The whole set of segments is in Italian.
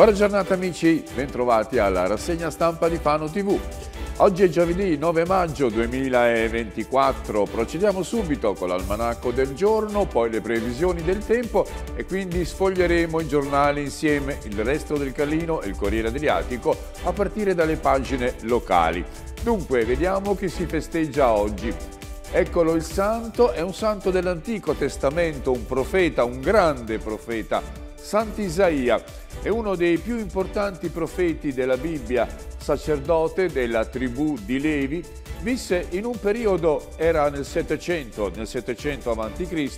Buona giornata amici, bentrovati alla rassegna stampa di Fano TV. Oggi è giovedì 9 maggio 2024, procediamo subito con l'almanacco del giorno, poi le previsioni del tempo e quindi sfoglieremo i giornali insieme, il resto del Carlino e il Corriere Adriatico a partire dalle pagine locali. Dunque, vediamo chi si festeggia oggi. Eccolo il santo, è un santo dell'Antico Testamento, un profeta, un grande profeta, Sant'Isaia. È uno dei più importanti profeti della Bibbia, sacerdote della tribù di Levi, visse in un periodo, era nel 700, nel 700 a.C.,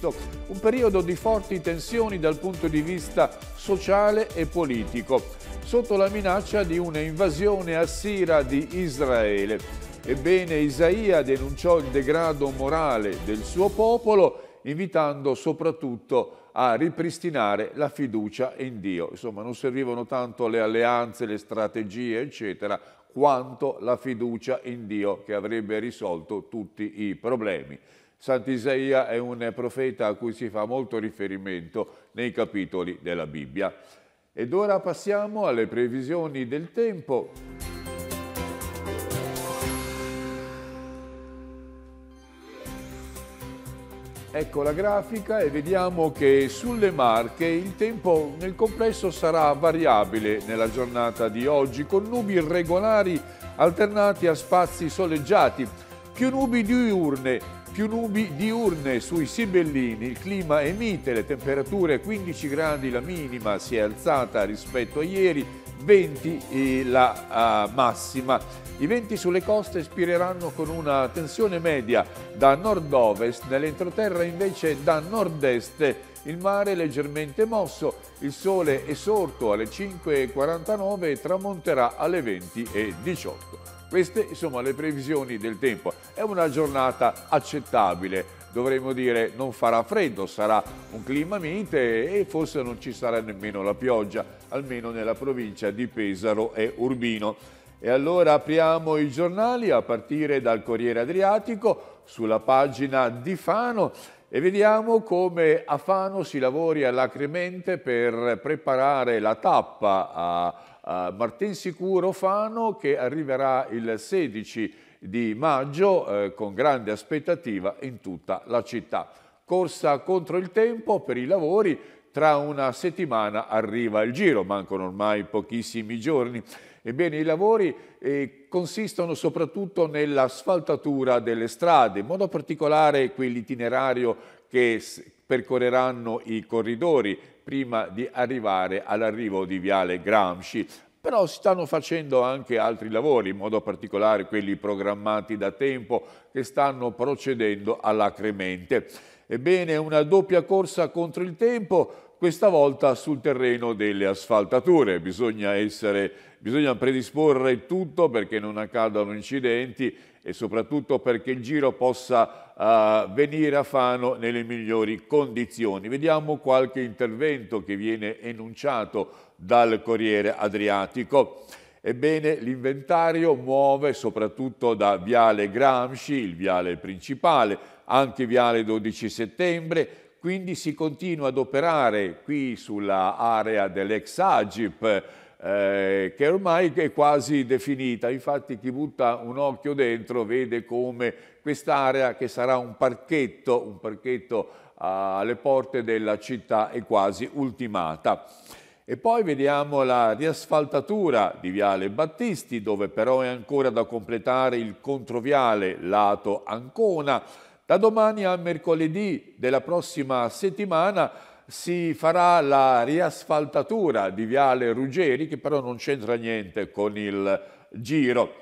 un periodo di forti tensioni dal punto di vista sociale e politico, sotto la minaccia di un'invasione assira di Israele. Ebbene Isaia denunciò il degrado morale del suo popolo invitando soprattutto a ripristinare la fiducia in Dio. Insomma, non servivano tanto le alleanze, le strategie, eccetera, quanto la fiducia in Dio che avrebbe risolto tutti i problemi. Sant'Isaia è un profeta a cui si fa molto riferimento nei capitoli della Bibbia. Ed ora passiamo alle previsioni del tempo. Ecco la grafica e vediamo che sulle Marche il tempo nel complesso sarà variabile nella giornata di oggi con nubi irregolari alternati a spazi soleggiati, più nubi diurne, più nubi diurne sui Sibellini, il clima è mite, le temperature 15 gradi, la minima si è alzata rispetto a ieri, 20 eh, la eh, massima. I venti sulle coste spireranno con una tensione media da nord-ovest, nell'entroterra invece da nord-est. Il mare leggermente mosso, il sole è sorto alle 5.49 e tramonterà alle 20.18. Queste sono le previsioni del tempo. È una giornata accettabile dovremmo dire non farà freddo, sarà un clima mite e forse non ci sarà nemmeno la pioggia, almeno nella provincia di Pesaro e Urbino. E allora apriamo i giornali a partire dal Corriere Adriatico sulla pagina di Fano e vediamo come a Fano si lavori alacremente per preparare la tappa a, a Martinsicuro Fano che arriverà il 16 di maggio eh, con grande aspettativa in tutta la città. Corsa contro il tempo per i lavori tra una settimana arriva il giro, mancano ormai pochissimi giorni. Ebbene, i lavori eh, consistono soprattutto nell'asfaltatura delle strade, in modo particolare quell'itinerario che percorreranno i corridori prima di arrivare all'arrivo di Viale Gramsci, però stanno facendo anche altri lavori, in modo particolare quelli programmati da tempo, che stanno procedendo all'acremente. Ebbene, una doppia corsa contro il tempo, questa volta sul terreno delle asfaltature. Bisogna, essere, bisogna predisporre tutto perché non accadano incidenti e soprattutto perché il giro possa uh, venire a Fano nelle migliori condizioni. Vediamo qualche intervento che viene enunciato dal Corriere Adriatico. Ebbene, l'inventario muove soprattutto da Viale Gramsci, il viale principale, anche Viale 12 settembre, quindi si continua ad operare qui sull'area dell'ex Agip, eh, che ormai è quasi definita. Infatti chi butta un occhio dentro vede come quest'area, che sarà un parchetto, un parchetto alle porte della città, è quasi ultimata. E poi vediamo la riasfaltatura di Viale Battisti, dove però è ancora da completare il controviale lato Ancona. Da domani a mercoledì della prossima settimana si farà la riasfaltatura di Viale Ruggeri, che però non c'entra niente con il giro.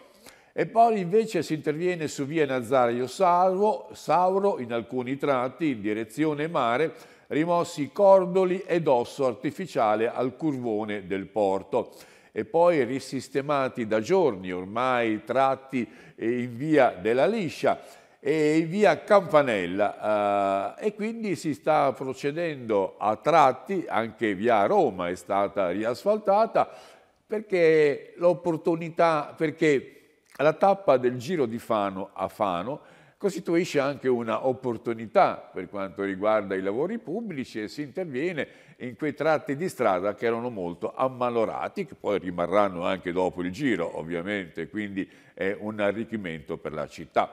E poi invece si interviene su Via Nazario Salvo, Sauro in alcuni tratti in direzione mare, rimossi cordoli ed osso artificiale al curvone del porto e poi risistemati da giorni ormai tratti eh, in via della Liscia e in via Campanella eh, e quindi si sta procedendo a tratti, anche via Roma è stata riasfaltata perché l'opportunità, perché la tappa del Giro di Fano a Fano costituisce anche un'opportunità per quanto riguarda i lavori pubblici e si interviene in quei tratti di strada che erano molto ammalorati, che poi rimarranno anche dopo il giro ovviamente, quindi è un arricchimento per la città.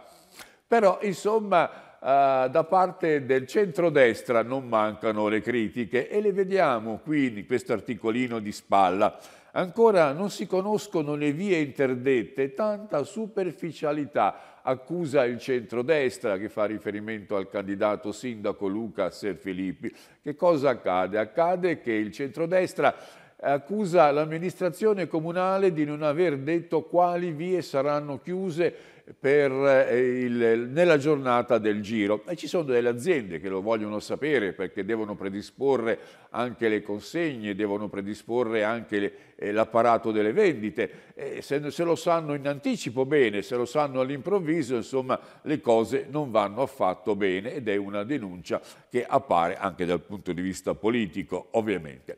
Però insomma eh, da parte del centrodestra non mancano le critiche e le vediamo qui in questo articolino di spalla Ancora non si conoscono le vie interdette, tanta superficialità accusa il centrodestra che fa riferimento al candidato sindaco Luca Serfilippi. Che cosa accade? Accade che il centrodestra accusa l'amministrazione comunale di non aver detto quali vie saranno chiuse eh, il, nella giornata del giro. E ci sono delle aziende che lo vogliono sapere perché devono predisporre anche le consegne, devono predisporre anche eh, l'apparato delle vendite. Se, se, lo sanno in anticipo bene, se lo sanno all'improvviso, insomma, le cose non vanno affatto bene ed è una denuncia che appare anche dal punto di vista politico, ovviamente.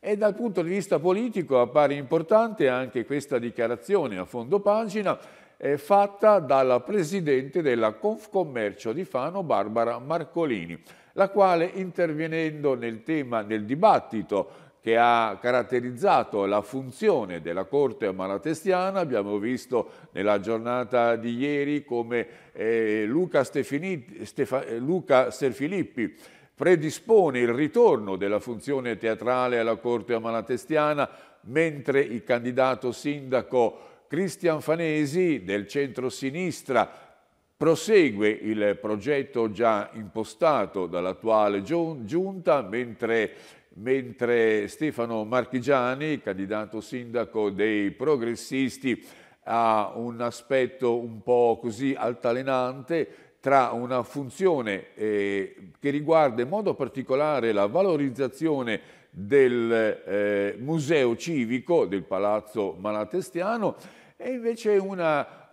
E dal punto di vista politico appare importante anche questa dichiarazione a fondo pagina fatta dalla presidente della Confcommercio di Fano, Barbara Marcolini, la quale intervenendo nel tema del dibattito che ha caratterizzato la funzione della Corte malatestiana. Abbiamo visto nella giornata di ieri come eh, Luca, Stefa, eh, Luca Serfilippi predispone il ritorno della funzione teatrale alla Corte malatestiana, mentre il candidato sindaco Cristian Fanesi del centro-sinistra prosegue il progetto già impostato dall'attuale giunta, mentre, mentre, Stefano Marchigiani, candidato sindaco dei progressisti, ha un aspetto un po' così altalenante tra una funzione eh, che riguarda in modo particolare la valorizzazione del eh, museo civico del Palazzo Malatestiano e invece un uh,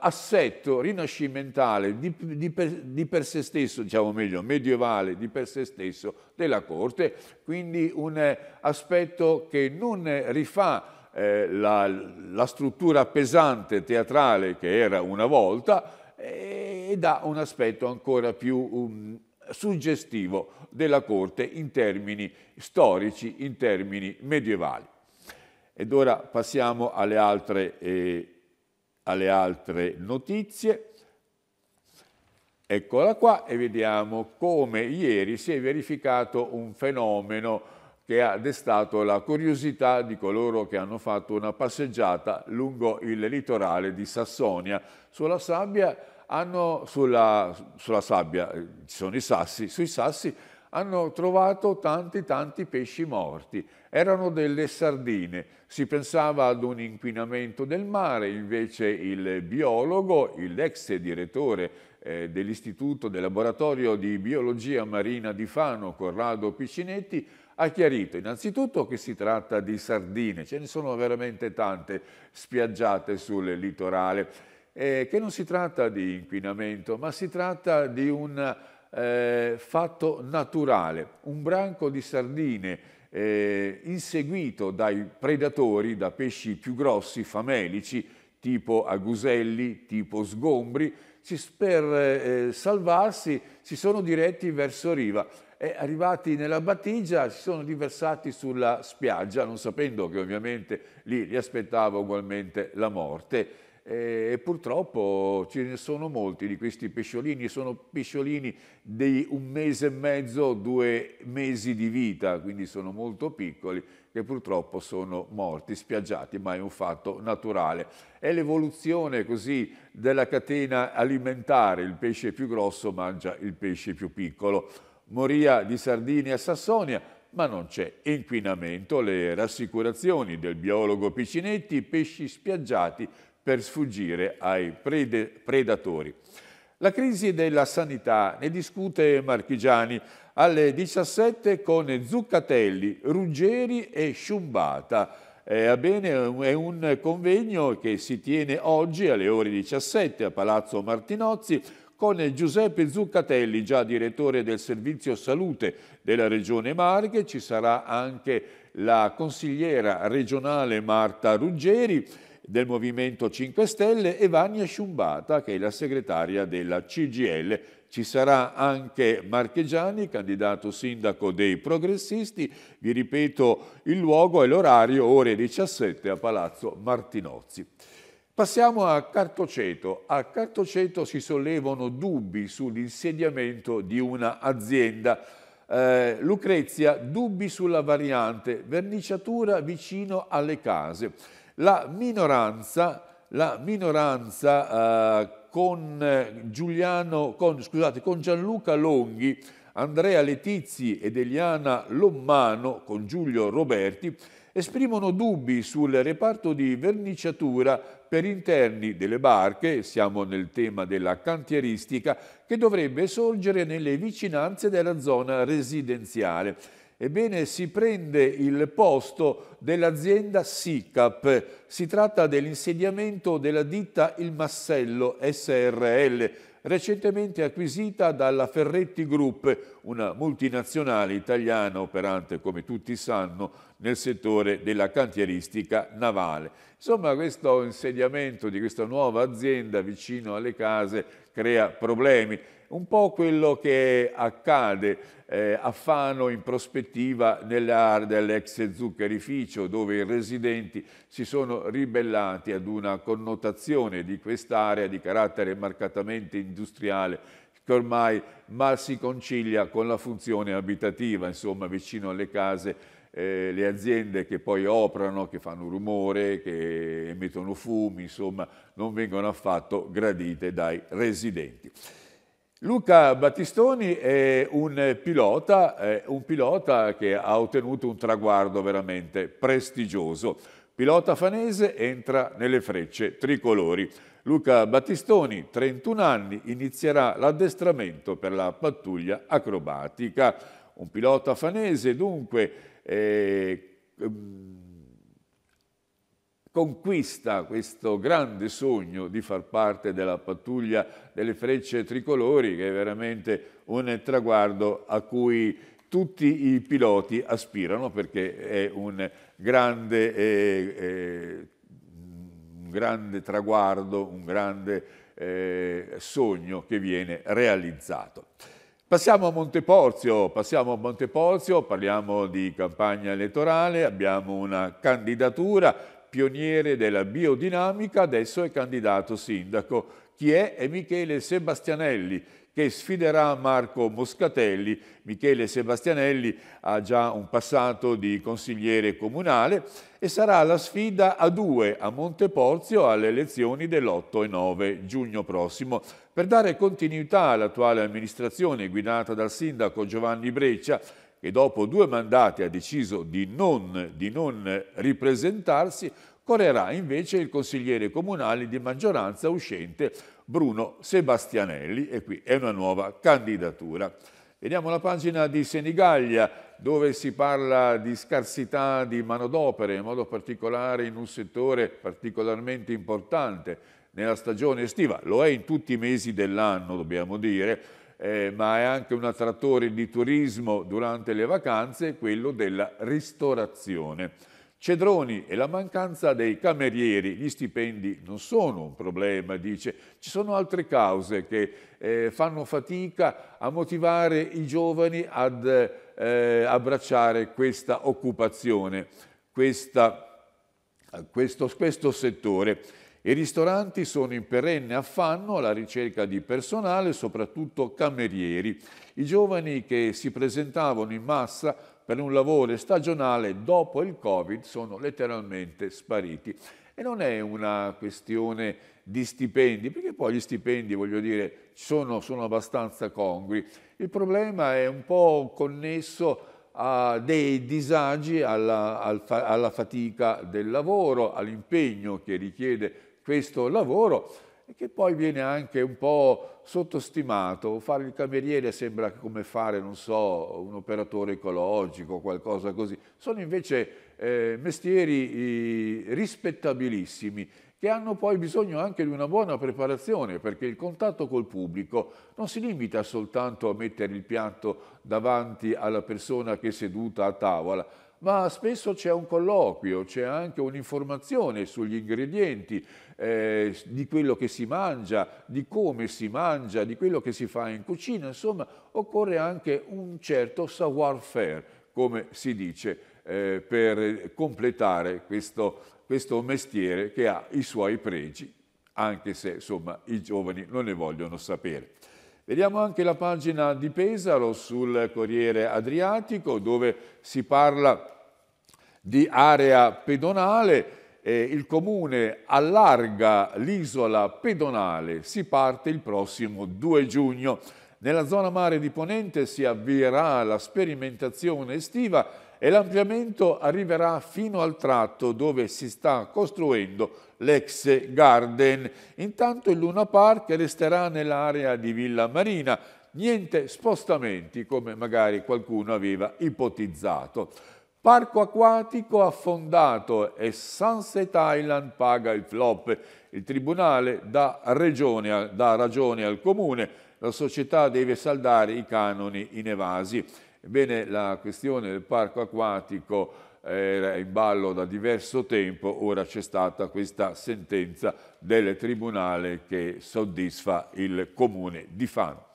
assetto rinascimentale di, di, per, di, per, se stesso, diciamo meglio, medievale di per se stesso della corte, quindi un eh, aspetto che non rifà eh, la, la struttura pesante teatrale che era una volta e, eh, e dà un aspetto ancora più um, suggestivo della corte in termini storici, in termini medievali. Ed ora passiamo alle altre, eh, alle altre notizie. Eccola qua e vediamo come ieri si è verificato un fenomeno che ha destato la curiosità di coloro che hanno fatto una passeggiata lungo il litorale di Sassonia. Sulla sabbia, hanno, sulla, sulla sabbia eh, ci sono i sassi, sui sassi hanno trovato tanti tanti pesci morti. Erano delle sardine. Si pensava ad un inquinamento del mare, invece il biologo, l'ex direttore eh, dell'Istituto del Laboratorio di Biologia Marina di Fano, Corrado Piccinetti, ha chiarito innanzitutto che si tratta di sardine, ce ne sono veramente tante spiaggiate sul litorale, eh, che non si tratta di inquinamento, ma si tratta di un eh, fatto naturale, un branco di sardine eh, inseguito dai predatori, da pesci più grossi, famelici, tipo aguselli, tipo sgombri, per eh, salvarsi si sono diretti verso riva e arrivati nella battigia si sono riversati sulla spiaggia, non sapendo che ovviamente lì li aspettava ugualmente la morte e purtroppo ce ne sono molti di questi pesciolini, sono pesciolini di un mese e mezzo, due mesi di vita, quindi sono molto piccoli, che purtroppo sono morti, spiaggiati, ma è un fatto naturale. È l'evoluzione così della catena alimentare, il pesce più grosso mangia il pesce più piccolo. Moria di Sardini a Sassonia, ma non c'è inquinamento. Le rassicurazioni del biologo Piccinetti, pesci spiaggiati per sfuggire ai predatori. La crisi della sanità ne discute Marchigiani alle 17 con Zuccatelli, Ruggeri e Sciumbata. Eh, bene, è un convegno che si tiene oggi alle ore 17 a Palazzo Martinozzi con Giuseppe Zuccatelli, già direttore del Servizio Salute della Regione Marche. Ci sarà anche la consigliera regionale Marta Ruggeri del Movimento 5 Stelle e Vania Sciumbata, che è la segretaria della CGL. Ci sarà anche Marchegiani, candidato sindaco dei progressisti. Vi ripeto il luogo e l'orario, ore 17 a Palazzo Martinozzi. Passiamo a Cartoceto. A Cartoceto si sollevano dubbi sull'insediamento di un'azienda. Eh, Lucrezia, dubbi sulla variante, verniciatura vicino alle case. La minoranza, la minoranza eh, con, Giuliano, con, scusate, con Gianluca Longhi, Andrea Letizzi ed Eliana Lommano, con Giulio Roberti, esprimono dubbi sul reparto di verniciatura per interni delle barche, siamo nel tema della cantieristica, che dovrebbe sorgere nelle vicinanze della zona residenziale. Ebbene, si prende il posto dell'azienda SICAP. Si tratta dell'insediamento della ditta Il Massello SRL, recentemente acquisita dalla Ferretti Group, una multinazionale italiana operante, come tutti sanno, nel settore della cantieristica navale. Insomma, questo insediamento di questa nuova azienda vicino alle case crea problemi un po' quello che accade eh, a Fano in prospettiva nelle aree dell'ex zuccherificio dove i residenti si sono ribellati ad una connotazione di quest'area di carattere marcatamente industriale che ormai mal si concilia con la funzione abitativa, insomma vicino alle case eh, le aziende che poi operano, che fanno rumore, che emettono fumi, insomma non vengono affatto gradite dai residenti. Luca Battistoni è un pilota, è un pilota che ha ottenuto un traguardo veramente prestigioso. Pilota fanese entra nelle frecce tricolori. Luca Battistoni, 31 anni, inizierà l'addestramento per la pattuglia acrobatica. Un pilota fanese dunque eh, conquista questo grande sogno di far parte della pattuglia delle frecce tricolori, che è veramente un traguardo a cui tutti i piloti aspirano perché è un grande, eh, eh, un grande traguardo, un grande eh, sogno che viene realizzato. Passiamo a Monteporzio, passiamo a Monteporzio, parliamo di campagna elettorale, abbiamo una candidatura pioniere della biodinamica, adesso è candidato sindaco. Chi è? È Michele Sebastianelli, che sfiderà Marco Moscatelli. Michele Sebastianelli ha già un passato di consigliere comunale e sarà la sfida a due a Monteporzio alle elezioni dell'8 e 9 giugno prossimo. Per dare continuità all'attuale amministrazione guidata dal sindaco Giovanni Breccia, che dopo due mandati ha deciso di non, di non ripresentarsi, correrà invece il consigliere comunale di maggioranza uscente Bruno Sebastianelli e qui è una nuova candidatura. Vediamo la pagina di Senigallia dove si parla di scarsità di manodopere, in modo particolare in un settore particolarmente importante nella stagione estiva, lo è in tutti i mesi dell'anno dobbiamo dire, eh, ma è anche un attrattore di turismo durante le vacanze, quello della ristorazione. Cedroni e la mancanza dei camerieri, gli stipendi non sono un problema, dice, ci sono altre cause che eh, fanno fatica a motivare i giovani ad eh, abbracciare questa occupazione, questa, questo, questo settore. I ristoranti sono in perenne affanno alla ricerca di personale, soprattutto camerieri. I giovani che si presentavano in massa per un lavoro stagionale dopo il Covid sono letteralmente spariti. E non è una questione di stipendi, perché poi gli stipendi, voglio dire, sono, sono abbastanza congrui. Il problema è un po' connesso a dei disagi alla, alla fatica del lavoro, all'impegno che richiede questo lavoro e che poi viene anche un po' sottostimato. Fare il cameriere sembra come fare, non so, un operatore ecologico, qualcosa così. Sono invece eh, mestieri eh, rispettabilissimi che hanno poi bisogno anche di una buona preparazione perché il contatto col pubblico non si limita soltanto a mettere il piatto davanti alla persona che è seduta a tavola, ma spesso c'è un colloquio, c'è anche un'informazione sugli ingredienti, eh, di quello che si mangia, di come si mangia, di quello che si fa in cucina, insomma occorre anche un certo savoir-faire, come si dice, eh, per completare questo, questo mestiere che ha i suoi pregi, anche se insomma i giovani non ne vogliono sapere. Vediamo anche la pagina di Pesaro sul Corriere Adriatico dove si parla di area pedonale eh, il comune allarga l'isola pedonale, si parte il prossimo 2 giugno. Nella zona mare di Ponente si avvierà la sperimentazione estiva e l'ampliamento arriverà fino al tratto dove si sta costruendo l'ex Garden. Intanto il Luna Park resterà nell'area di Villa Marina, niente spostamenti come magari qualcuno aveva ipotizzato. Parco acquatico affondato e Sunset Island paga il flop. Il tribunale dà, regione, dà ragione al comune, la società deve saldare i canoni inevasi. Ebbene, la questione del parco acquatico era in ballo da diverso tempo, ora c'è stata questa sentenza del tribunale che soddisfa il comune di Fano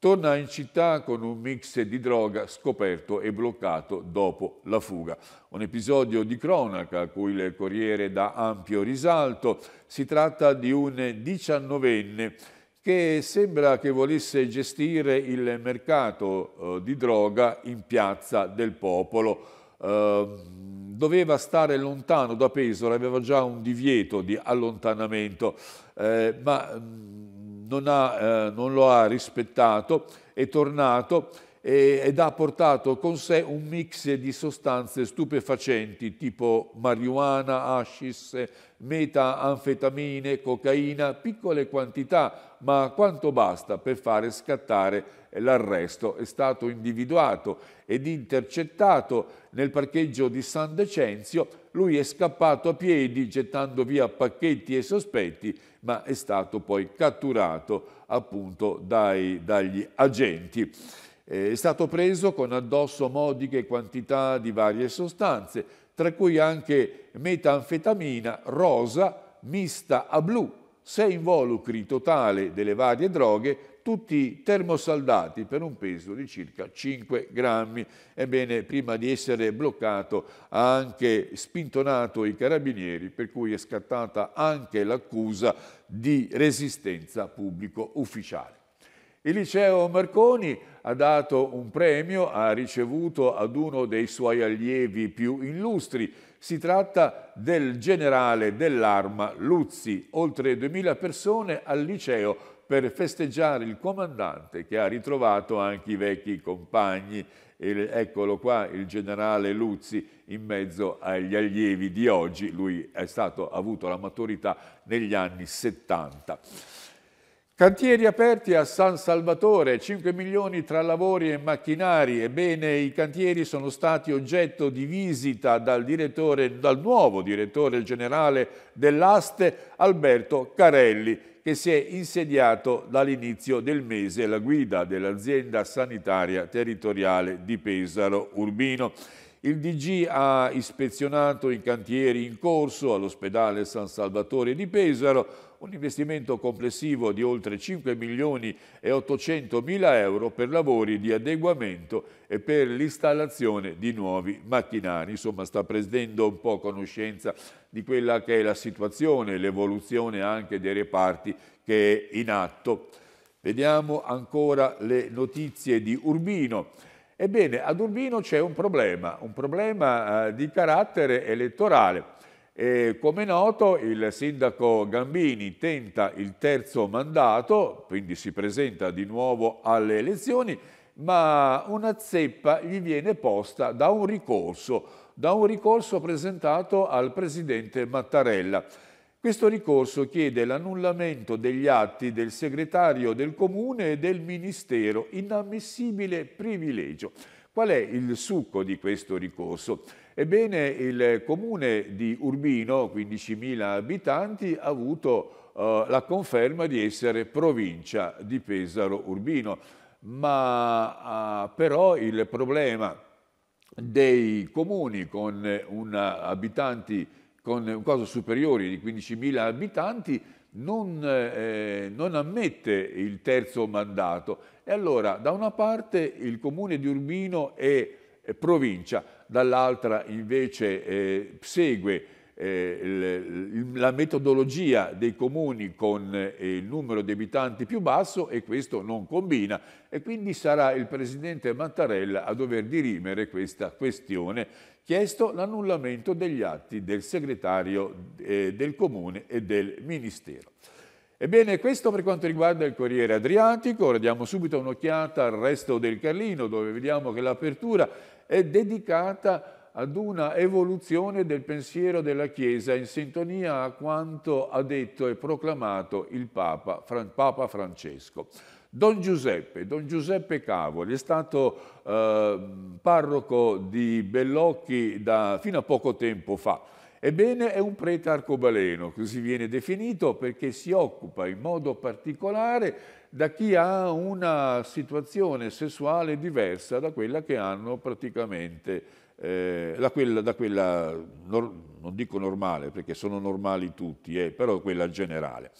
torna in città con un mix di droga scoperto e bloccato dopo la fuga. Un episodio di cronaca a cui il Corriere dà ampio risalto. Si tratta di un diciannovenne che sembra che volesse gestire il mercato eh, di droga in piazza del popolo. Eh, doveva stare lontano da Pesaro, aveva già un divieto di allontanamento, eh, ma mm, non, ha, eh, non lo ha rispettato, è tornato ed ha portato con sé un mix di sostanze stupefacenti tipo marijuana, hashish, metanfetamine, cocaina, piccole quantità, ma quanto basta per fare scattare l'arresto. È stato individuato ed intercettato nel parcheggio di San Decenzio lui è scappato a piedi gettando via pacchetti e sospetti, ma è stato poi catturato appunto dai, dagli agenti. Eh, è stato preso con addosso modiche quantità di varie sostanze, tra cui anche metanfetamina rosa mista a blu, sei involucri totale delle varie droghe tutti termosaldati per un peso di circa 5 grammi. Ebbene, prima di essere bloccato ha anche spintonato i carabinieri, per cui è scattata anche l'accusa di resistenza pubblico ufficiale. Il liceo Marconi ha dato un premio, ha ricevuto ad uno dei suoi allievi più illustri. Si tratta del generale dell'arma Luzzi, oltre 2.000 persone al liceo per festeggiare il comandante che ha ritrovato anche i vecchi compagni. E eccolo qua il generale Luzzi in mezzo agli allievi di oggi, lui è stato, ha avuto la maturità negli anni 70. Cantieri aperti a San Salvatore, 5 milioni tra lavori e macchinari. Ebbene, i cantieri sono stati oggetto di visita dal, direttore, dal nuovo direttore generale dell'Aste, Alberto Carelli che si è insediato dall'inizio del mese alla guida dell'azienda sanitaria territoriale di Pesaro Urbino. Il DG ha ispezionato i cantieri in corso all'ospedale San Salvatore di Pesaro, un investimento complessivo di oltre 5 milioni e 800 mila euro per lavori di adeguamento e per l'installazione di nuovi macchinari. Insomma, sta prendendo un po' conoscenza di quella che è la situazione, l'evoluzione anche dei reparti che è in atto. Vediamo ancora le notizie di Urbino. Ebbene, ad Urbino c'è un problema, un problema eh, di carattere elettorale. E, come noto il sindaco Gambini tenta il terzo mandato, quindi si presenta di nuovo alle elezioni, ma una zeppa gli viene posta da un ricorso, da un ricorso presentato al presidente Mattarella. Questo ricorso chiede l'annullamento degli atti del segretario del comune e del ministero, inammissibile privilegio. Qual è il succo di questo ricorso? Ebbene, il comune di Urbino, 15.000 abitanti, ha avuto eh, la conferma di essere provincia di Pesaro Urbino, ma eh, però il problema dei comuni con eh, una abitanti con un cose superiore di 15.000 abitanti non, eh, non, ammette il terzo mandato. E allora da una parte il comune di Urbino è, è provincia, dall'altra invece eh, segue eh, l, la metodologia dei comuni con eh, il numero di abitanti più basso e questo non combina e quindi sarà il presidente Mattarella a dover dirimere questa questione chiesto l'annullamento degli atti del segretario eh, del Comune e del Ministero. Ebbene, questo per quanto riguarda il Corriere Adriatico, ora diamo subito un'occhiata al resto del Carlino, dove vediamo che l'apertura è dedicata ad una evoluzione del pensiero della Chiesa in sintonia a quanto ha detto e proclamato il Papa, Papa Francesco. Don Giuseppe, Don Giuseppe Cavoli è stato eh, parroco di Bellocchi da, fino a poco tempo fa. Ebbene, è un prete arcobaleno, così viene definito, perché si occupa in modo particolare da chi ha una situazione sessuale diversa da quella che hanno praticamente, eh, da quella, da quella non dico normale, perché sono normali tutti, eh, però quella generale.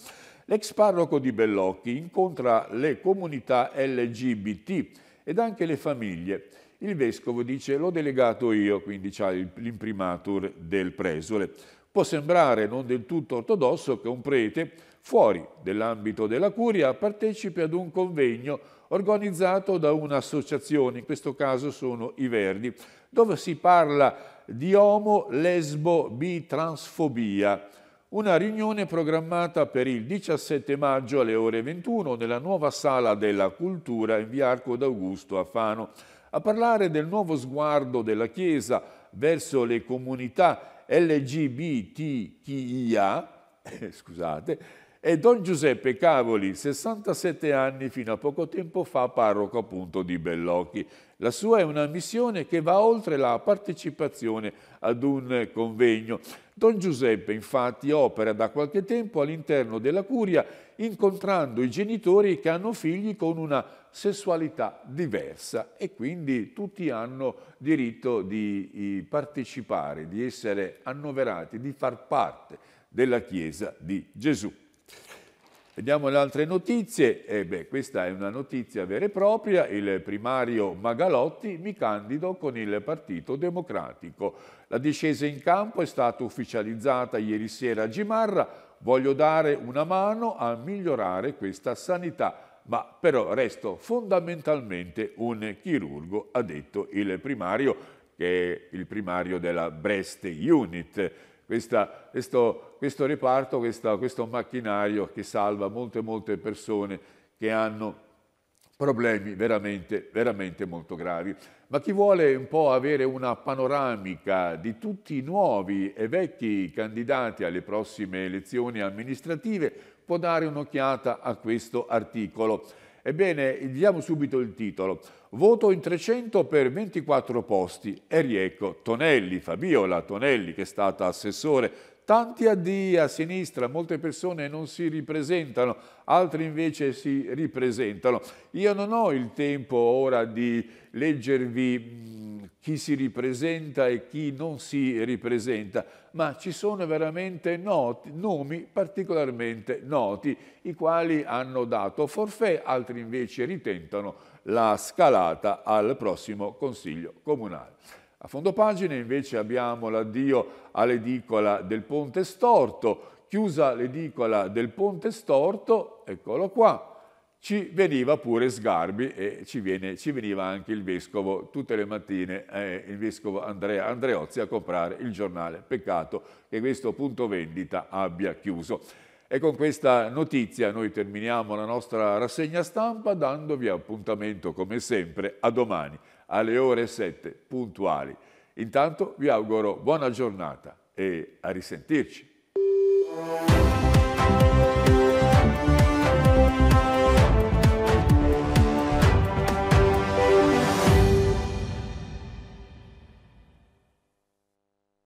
L'ex parroco di Bellocchi incontra le comunità LGBT ed anche le famiglie. Il vescovo dice l'ho delegato io, quindi c'è l'imprimatur del presole. Può sembrare non del tutto ortodosso che un prete, fuori dell'ambito della curia, partecipi ad un convegno organizzato da un'associazione, in questo caso sono i Verdi, dove si parla di homo, lesbo, bitransfobia. transfobia una riunione programmata per il 17 maggio alle ore 21 nella nuova Sala della Cultura in via Arco d'Augusto a Fano a parlare del nuovo sguardo della Chiesa verso le comunità LGBTQIA, eh, scusate, e Don Giuseppe Cavoli, 67 anni fino a poco tempo fa parroco appunto di Bellocchi. La sua è una missione che va oltre la partecipazione ad un convegno. Don Giuseppe infatti opera da qualche tempo all'interno della curia incontrando i genitori che hanno figli con una sessualità diversa e quindi tutti hanno diritto di partecipare, di essere annoverati, di far parte della Chiesa di Gesù. Vediamo le altre notizie. Eh beh, questa è una notizia vera e propria. Il primario Magalotti mi candido con il Partito Democratico. La discesa in campo è stata ufficializzata ieri sera a Gimarra. Voglio dare una mano a migliorare questa sanità ma però resto fondamentalmente un chirurgo, ha detto il primario, che è il primario della Brest Unit questa, questo, questo, reparto, questa, questo macchinario che salva molte molte persone che hanno problemi veramente, veramente molto gravi. Ma chi vuole un po' avere una panoramica di tutti i nuovi e vecchi candidati alle prossime elezioni amministrative può dare un'occhiata a questo articolo. Ebbene, diamo subito il titolo. Voto in 300 per 24 posti e riecco Tonelli, Fabiola Tonelli che è stata assessore. Tanti addii a sinistra, molte persone non si ripresentano, altri invece si ripresentano. Io non ho il tempo ora di leggervi mm, chi si ripresenta e chi non si ripresenta, ma ci sono veramente noti, nomi particolarmente noti, i quali hanno dato forfè, altri invece ritentano la scalata al prossimo Consiglio Comunale. A fondo pagina invece abbiamo l'addio all'edicola del Ponte Storto, chiusa l'edicola del Ponte Storto, eccolo qua, ci veniva pure Sgarbi e ci, viene, ci veniva anche il vescovo, tutte le mattine eh, il vescovo Andrea Andreozzi a comprare il giornale. Peccato che questo punto vendita abbia chiuso. E con questa notizia noi terminiamo la nostra rassegna stampa dandovi appuntamento come sempre a domani alle ore 7 puntuali. Intanto vi auguro buona giornata e a risentirci.